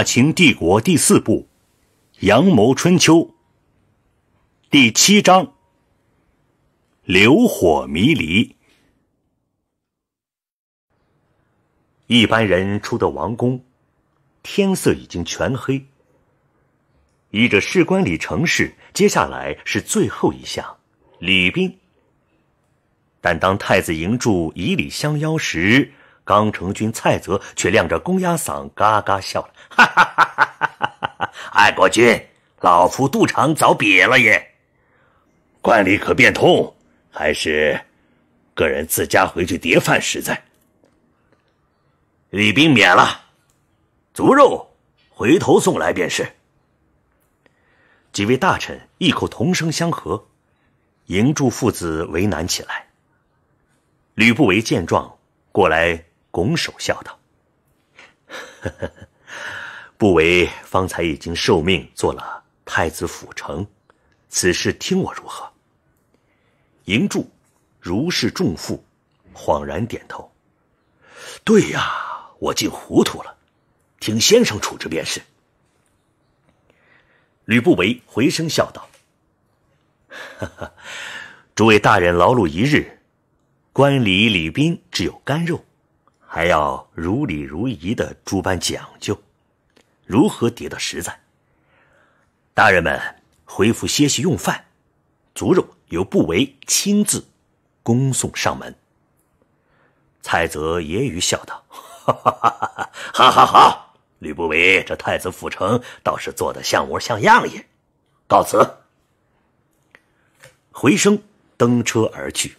《大秦帝国》第四部《阳谋春秋》第七章《流火迷离》。一般人出的王宫，天色已经全黑。依着事官里程式，接下来是最后一项礼宾。但当太子嬴柱以礼相邀时，刚成军，蔡泽却亮着公鸭嗓，嘎嘎笑了：“爱国军，老夫肚肠早瘪了也。官礼可变通，还是个人自家回去叠饭实在。礼兵免了，足肉回头送来便是。”几位大臣异口同声相和，赢柱父子为难起来。吕不韦见状，过来。拱手笑道：“ 不为方才已经受命做了太子府丞，此事听我如何？”赢柱如释重负，恍然点头：“对呀，我竟糊涂了，听先生处置便是。”吕不韦回声笑道：“ 诸位大人劳碌一日，官礼礼宾只有干肉。”还要如礼如仪的诸般讲究，如何叠得实在？大人们回复歇息用饭，足肉由不为亲自恭送上门。蔡泽揶揄笑道：“哈哈哈，哈哈哈，好好好，吕不韦这太子府城倒是做得像模像样也。”告辞，回声登车而去。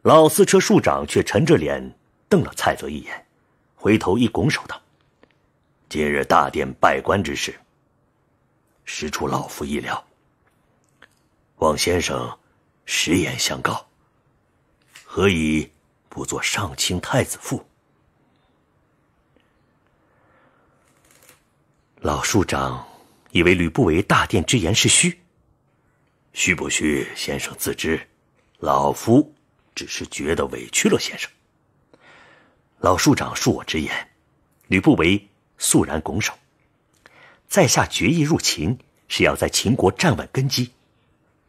老四车庶长却沉着脸。瞪了蔡泽一眼，回头一拱手道：“今日大殿拜官之事，实出老夫意料。望先生实言相告，何以不做上卿太子傅？”老署长以为吕不韦大殿之言是虚，虚不虚，先生自知。老夫只是觉得委屈了先生。老树长，恕我直言，吕不韦肃然拱手，在下决意入秦，是要在秦国站稳根基，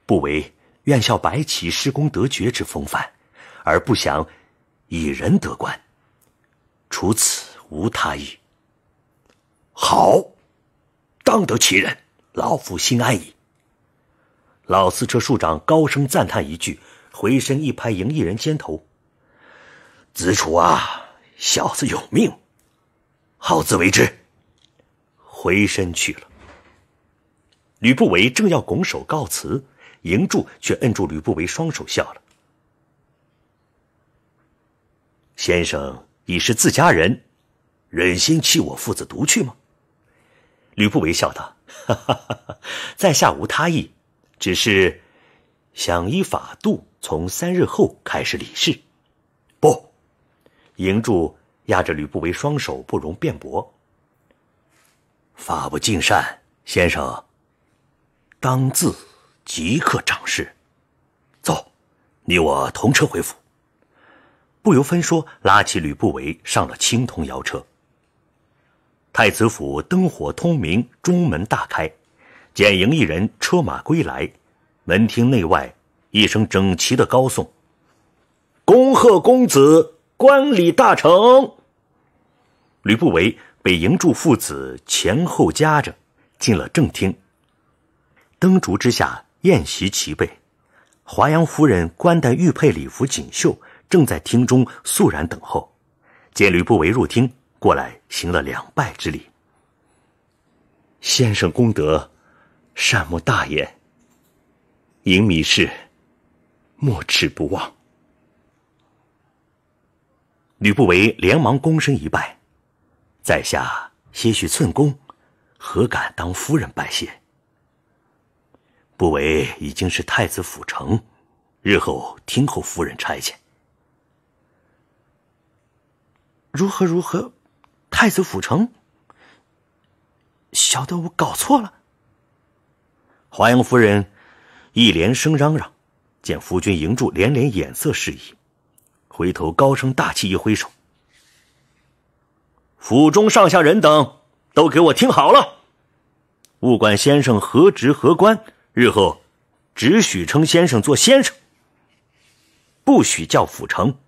不为愿效白起施功得爵之风范，而不想以人得官，除此无他意。好，当得其人，老夫心安矣。老司车树长高声赞叹一句，回身一拍赢异人肩头：“子楚啊！”小子有命，好自为之。回身去了。吕不韦正要拱手告辞，嬴柱却摁住吕不韦双手，笑了：“先生已是自家人，忍心弃我父子独去吗？”吕不韦笑道：“哈哈哈在下无他意，只是想依法度，从三日后开始理事。”营柱压着吕不韦双手，不容辩驳。法不敬善，先生当自即刻掌事。走，你我同车回府。不由分说，拉起吕不韦上了青铜摇车。太子府灯火通明，中门大开，简莹一人车马归来，门厅内外一声整齐的高颂：“恭贺公子！”观礼大成，吕不韦被营柱父子前后夹着进了正厅。灯烛之下，宴席齐备，华阳夫人冠戴玉佩礼服锦绣，正在厅中肃然等候。见吕不韦入厅，过来行了两拜之礼。先生功德，善莫大焉。盈米氏，莫齿不忘。吕不韦连忙躬身一拜，在下些许寸功，何敢当夫人拜谢？不韦已经是太子府丞，日后听候夫人差遣。如何如何，太子府丞？小的我搞错了。华阳夫人一连声嚷嚷，见夫君迎住连连眼色示意。回头高声大气一挥手，府中上下人等都给我听好了！物管先生何职何官？日后只许称先生做先生，不许叫府城。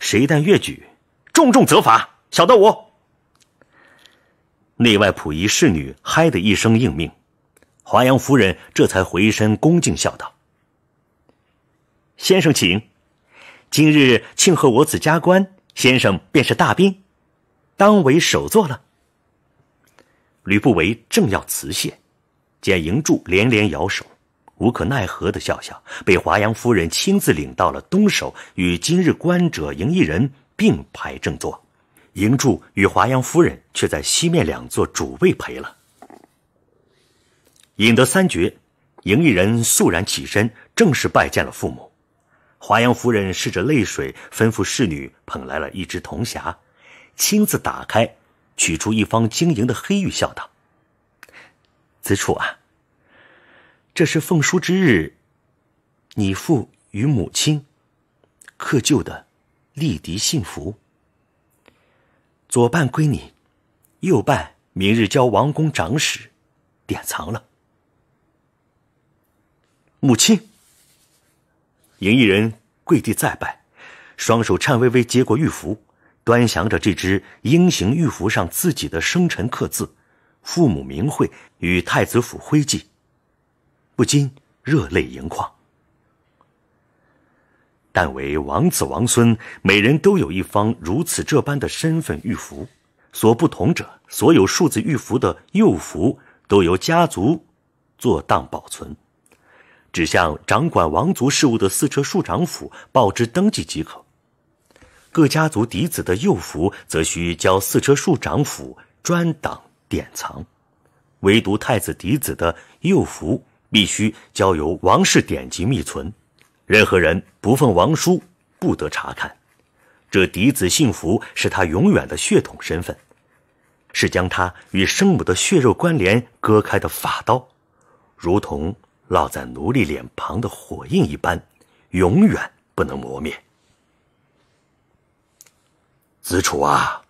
谁但越举，重重责罚。晓得我。”内外仆役侍女嗨的一声应命，华阳夫人这才回身恭敬笑道：“先生请。”今日庆贺我子加官，先生便是大宾，当为首座了。吕不韦正要辞谢，见嬴柱连连摇手，无可奈何的笑笑，被华阳夫人亲自领到了东首，与今日观者嬴异人并排正坐。嬴柱与华阳夫人却在西面两座主位陪了，引得三绝，赢异人肃然起身，正式拜见了父母。华阳夫人拭着泪水，吩咐侍女捧来了一只铜匣，亲自打开，取出一方晶莹的黑玉，笑道：“子楚啊，这是奉书之日，你父与母亲刻就的立嫡信福。左半归你，右半明日交王公长史典藏了。”母亲。银衣人跪地再拜，双手颤巍巍接过玉符，端详着这只鹰形玉符上自己的生辰刻字、父母名讳与太子府徽记，不禁热泪盈眶。但为王子王孙，每人都有一方如此这般的身份玉符，所不同者，所有数字玉符的右符都由家族做当保存。指向掌管王族事务的四车庶长府报之登记即可。各家族嫡子的幼服则需交四车庶长府专档典藏，唯独太子嫡子的幼服必须交由王室典籍密存，任何人不奉王书不得查看。这嫡子姓福是他永远的血统身份，是将他与生母的血肉关联割开的法刀，如同。烙在奴隶脸庞的火印一般，永远不能磨灭。子楚啊，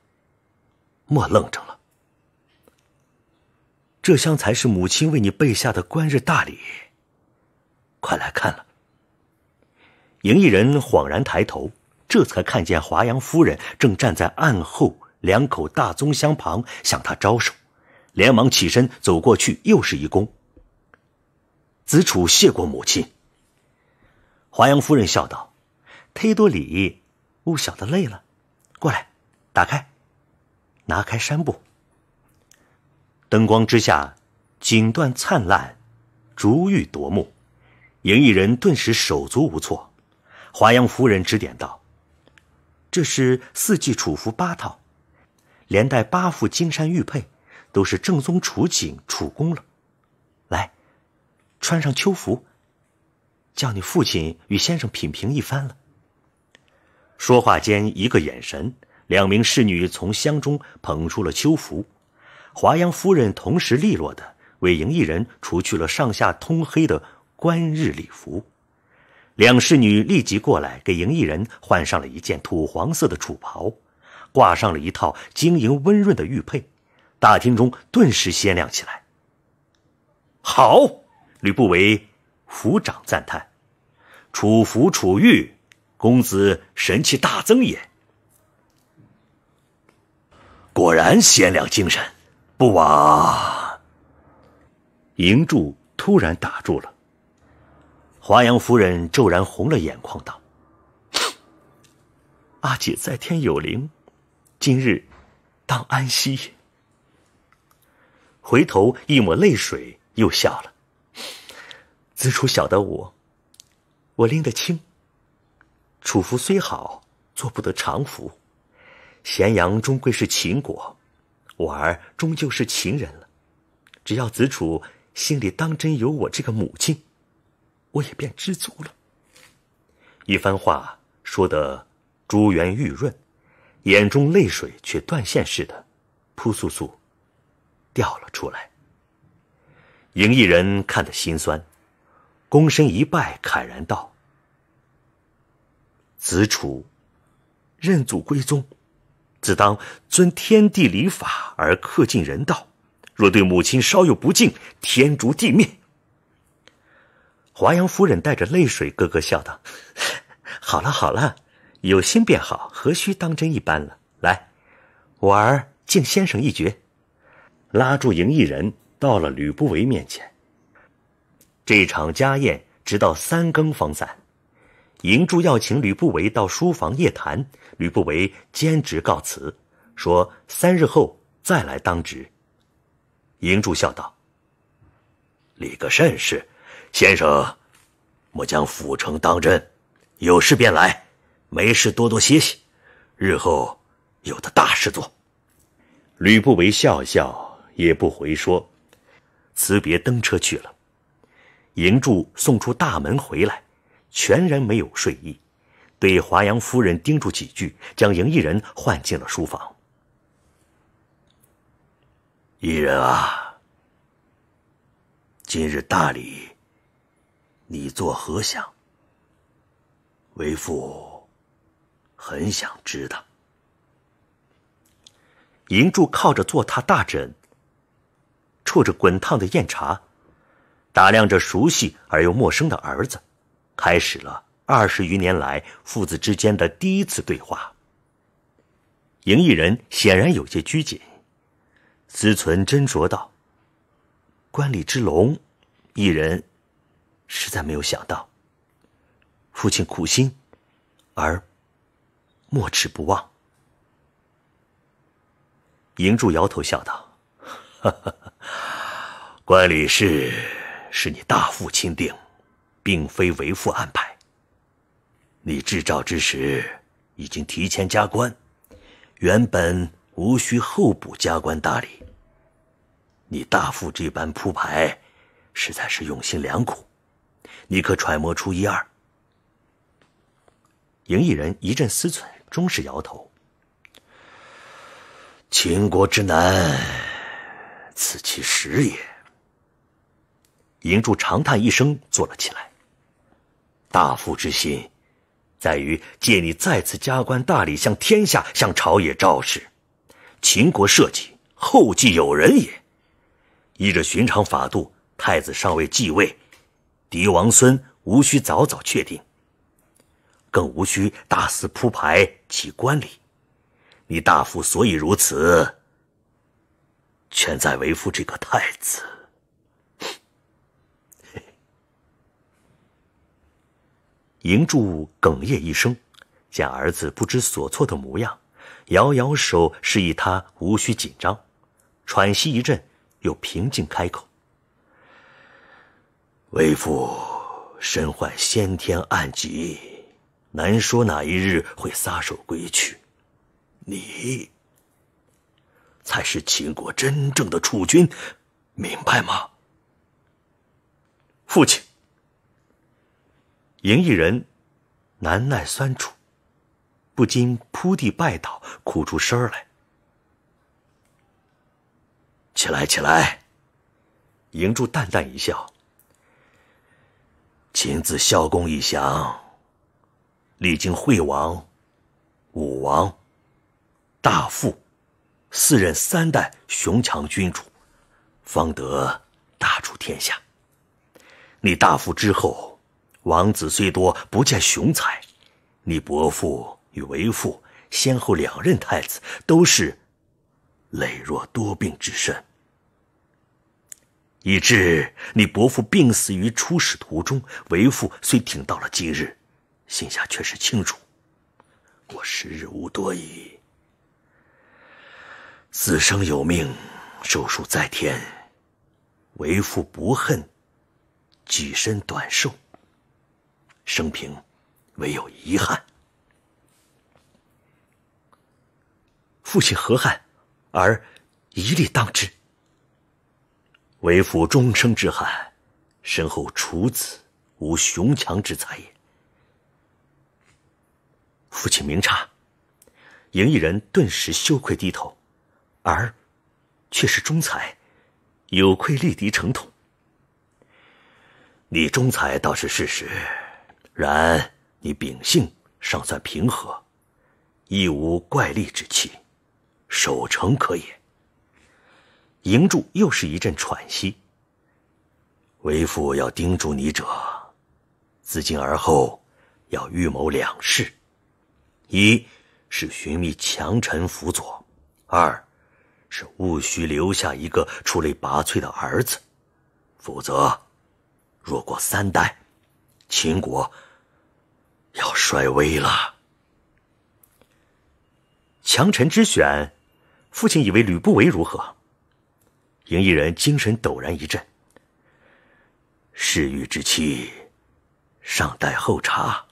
莫愣着了，这箱才是母亲为你备下的观日大礼，快来看了。赢异人恍然抬头，这才看见华阳夫人正站在案后两口大棕箱旁向他招手，连忙起身走过去，又是一躬。子楚谢过母亲。华阳夫人笑道：“忒多礼，勿晓得累了，过来，打开，拿开衫布。”灯光之下，锦缎灿烂，珠玉夺目，迎异人顿时手足无措。华阳夫人指点道：“这是四季楚服八套，连带八副金山玉佩，都是正宗楚锦楚宫了。”穿上秋服，叫你父亲与先生品评一番了。说话间，一个眼神，两名侍女从箱中捧出了秋服。华阳夫人同时利落的为营一人除去了上下通黑的官日礼服，两侍女立即过来给营一人换上了一件土黄色的楚袍，挂上了一套晶莹温润的玉佩。大厅中顿时鲜亮起来。好。吕不韦抚掌赞叹：“楚服楚玉，公子神气大增也。果然贤良精神，不枉。”嬴柱突然打住了。华阳夫人骤然红了眼眶，道：“阿姐在天有灵，今日当安息。”回头一抹泪水，又笑了。子楚晓得我，我拎得清。楚服虽好，做不得常服。咸阳终归是秦国，我儿终究是秦人了。只要子楚心里当真有我这个母亲，我也便知足了。一番话说得珠圆玉润，眼中泪水却断线似的，扑簌簌掉了出来。赢异人看得心酸。躬身一拜，慨然道：“子楚，认祖归宗，自当遵天地礼法而恪尽人道。若对母亲稍有不敬，天诛地灭。”华阳夫人带着泪水，咯咯笑道：“ 好了好了，有心便好，何须当真一般了？来，我儿敬先生一绝。”拉住赢异人，到了吕不韦面前。这场家宴直到三更方散。嬴柱要请吕不韦到书房夜谈，吕不韦坚持告辞，说三日后再来当值。嬴柱笑道：“礼个甚事，先生，莫将府城当真，有事便来，没事多多歇息，日后有的大事做。”吕不韦笑笑，也不回说，辞别登车去了。银柱送出大门回来，全然没有睡意，对华阳夫人叮嘱几句，将赢异人唤进了书房。一人啊，今日大礼，你作何想？为父很想知道。银柱靠着坐榻大枕，啜着滚烫的酽茶。打量着熟悉而又陌生的儿子，开始了二十余年来父子之间的第一次对话。赢异人显然有些拘谨，思存斟酌道：“观礼之龙，异人，实在没有想到。父亲苦心，而没齿不忘。”赢柱摇头笑道：“哈哈哈，观礼是。”是你大父钦定，并非为父安排。你制诏之时，已经提前加官，原本无需候补加官大礼。你大父这般铺排，实在是用心良苦，你可揣摩出一二？赢异人一阵思忖，终是摇头。秦国之难，此其实也。嬴柱长叹一声，坐了起来。大夫之心，在于借你再次加官大礼，向天下、向朝野昭示，秦国社稷后继有人也。依着寻常法度，太子尚未继位，嫡王孙无需早早确定，更无需大肆铺排其官礼。你大夫所以如此，全在为夫这个太子。嬴柱哽咽一声，见儿子不知所措的模样，摇摇手示意他无需紧张，喘息一阵，又平静开口：“为父身患先天暗疾，难说哪一日会撒手归去。你才是秦国真正的储君，明白吗？”父亲。赢异人难耐酸楚，不禁扑地拜倒，哭出声来。起来，起来！赢柱淡淡一笑：“秦自孝公一降，历经惠王、武王、大富四任三代雄强君主，方得大楚天下。你大富之后。”王子虽多，不见雄才。你伯父与为父先后两任太子，都是羸弱多病之身，以致你伯父病死于出使途中。为父虽挺到了今日，心下却是清楚，我时日无多矣。死生有命，寿数在天，为父不恨，几身短寿。生平唯有遗憾，父亲何憾？儿一力当之。为父终生之憾，身后楚子无雄强之才也。父亲明察，赢一人顿时羞愧低头，儿却是忠才，有愧立敌成统。你忠才倒是事实。然你秉性尚算平和，亦无怪力之气，守成可也。营柱又是一阵喘息。为父要叮嘱你者，自今而后，要预谋两事：一，是寻觅强臣辅佐；二，是务须留下一个出类拔萃的儿子，否则，若过三代，秦国。要衰微了。强臣之选，父亲以为吕不韦如何？赢异人精神陡然一振。世欲之期，尚待后茶。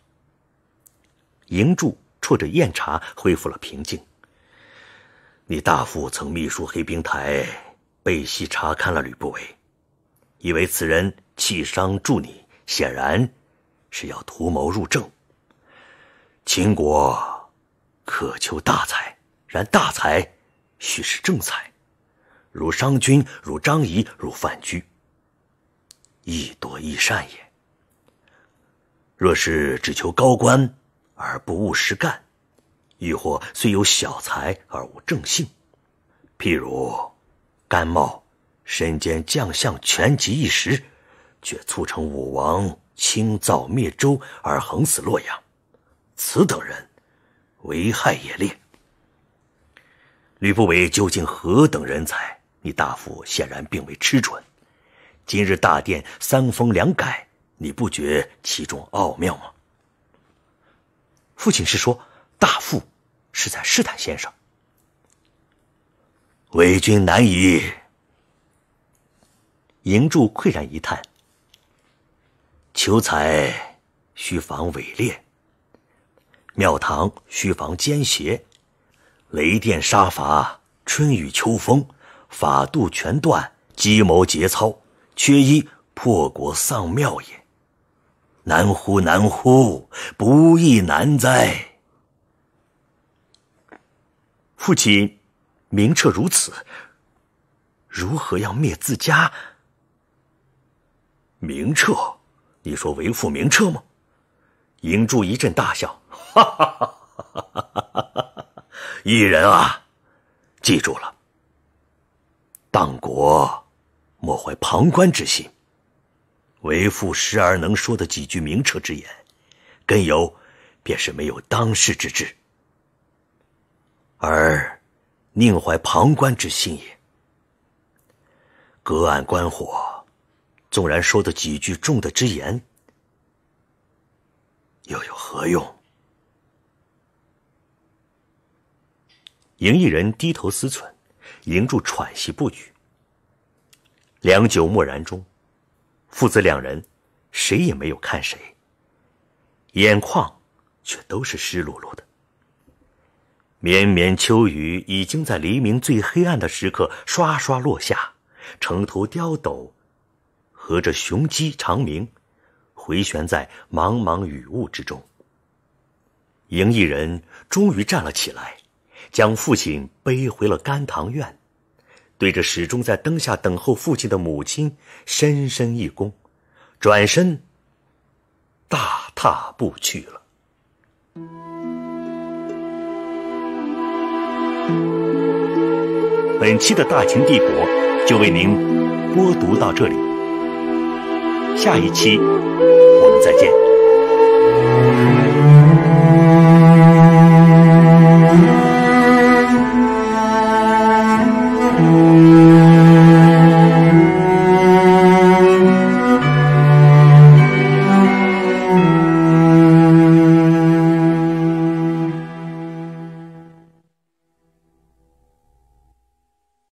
嬴柱啜着酽茶，恢复了平静。你大父曾秘书黑兵台，背细查勘了吕不韦，以为此人气伤助你，显然是要图谋入政。秦国渴求大才，然大才须是正才，如商君、如张仪、如范雎，亦多亦善也。若是只求高官而不务实干，亦或虽有小才而无正性，譬如甘茂，身兼将相权级一时，却促成武王倾造灭周而横死洛阳。此等人，为害也烈。吕不韦究竟何等人才？你大父显然并未吃准。今日大殿三封两改，你不觉其中奥妙吗？父亲是说，大富是在试探先生。为君难矣。嬴柱喟然一叹。求才需防伪劣。庙堂须防奸邪，雷电杀伐，春雨秋风，法度全断，机谋节操，缺一破国丧庙也。难乎难乎，不亦难哉？父亲，明彻如此，如何要灭自家？明彻，你说为父明彻吗？银柱一阵大笑。哈，一人啊，记住了。当国莫怀旁观之心，为父时而能说的几句明澈之言，根由便是没有当世之志，而宁怀旁观之心也。隔岸观火，纵然说的几句重的之言，又有何用？赢异人低头思忖，营柱喘息不语。良久默然中，父子两人谁也没有看谁，眼眶却都是湿漉漉的。绵绵秋雨已经在黎明最黑暗的时刻刷刷落下，城头雕斗和着雄鸡长鸣，回旋在茫茫雨雾之中。赢异人终于站了起来。将父亲背回了甘棠院，对着始终在灯下等候父亲的母亲深深一躬，转身大踏步去了。本期的大秦帝国就为您播读到这里，下一期我们再见。